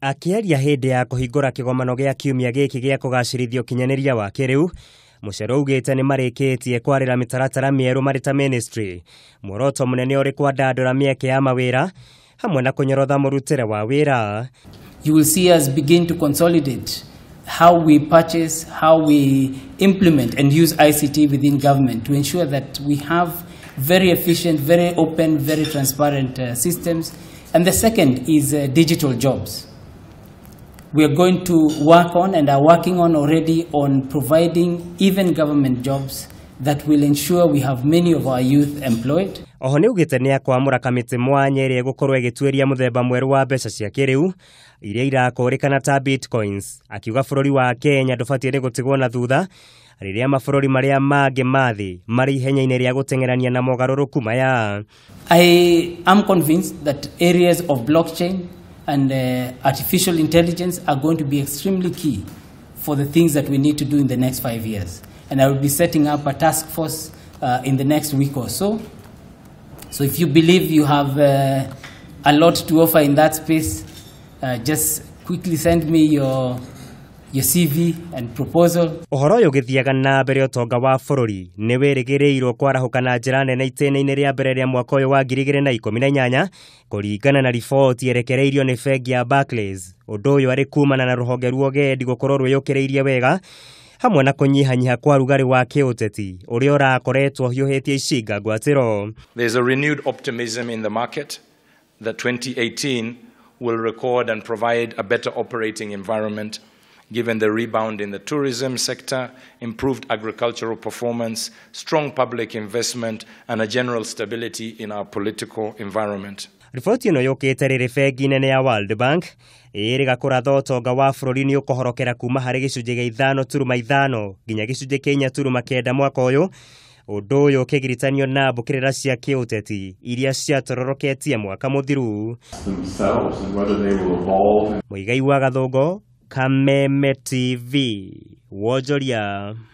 akĩaria hĩndĩ ya kũhingũra kĩgomano gĩa kiumia gĩkĩ gĩa kũgacĩrithia ũkinyanĩria wa kĩrĩu mũcero ugĩte nĩ marĩkĩtie kwarĩra mĩtaratara mĩerũ marĩ ta ministry muoroto mũnene ũrĩ kwandandũra mĩeke ya mawĩra hamwe na kũnyorotha mũrutĩre wa wĩra you will see us begin to consolidate how we purchase, how we implement and use ICT within government to ensure that we have very efficient, very open, very transparent uh, systems And the second is uh, digital jobs. We are going to work on and are working on already on providing even government jobs that will ensure we have many of our youth employed. Oho nä ugä te nä akwamå ra kamä mwanya ä rä a gå korwo ĩgĩtuĩria tuä ria må themba mwerũ wa mbeca cia kä rä u iria irakårä kana ta bitcoins akiuga bå rũri wa kenya ndũbatiĩ nĩ gũtigwo na thutha rä rä a mabå marĩa mangĩ ma thĩ marĩ ihenya-inĩ rĩa gũteng'erania na mogarũrũku maya i am convinced that areas of blockchain and uh, artificial intelligence are going to be extremely key for the things that we need to do in the next five years and I will be setting up a task force uh, in the next week or so. So if you believe you have uh, a lot to offer in that space, uh, just quickly send me your your CV and proposal. Uhoro uyu githiaga na mbere utonga wa bururi ni wirigirirwo kwarahuka na njira nene itena-ini ria mbere ria mwaka uyu wa ngiri igiri na ikumi na inyanya kuringana na riboti yerekereirio ni bengi ya Barclays. Undu uyu ari kumana na ruhonge ruo gendi gukorwo rwiyukireirie wega hamwe na kunyihanyiha kwa rugarĩ wa kĩũteti ũrĩa ũrakoretwo hiũhĩtie icinga ngwatĩro there's a renewed optimism in the market that 2018 will record and provide a better operating environment given the rebound in the tourism sector, improved agricultural performance, strong public investment, and a general stability in our political environment. riboti ĩno yũkĩte rĩrĩ bengi nene ya World Bank ĩrĩga kũratha ũtonga wa bũrũri nĩ ũkũhorokera kuuma harĩ gĩcunjĩ gĩa ithano turuma ithano nginya gĩcunjĩ kĩa inya turuma kenda mwaka ũyũ ũndũ ũyũ ũkĩgiritanio na mbũkĩrĩra cia kĩũteti iria ciatororoketie mwaka mũthiru mũigai wa gathũngo kameme tv wonjoria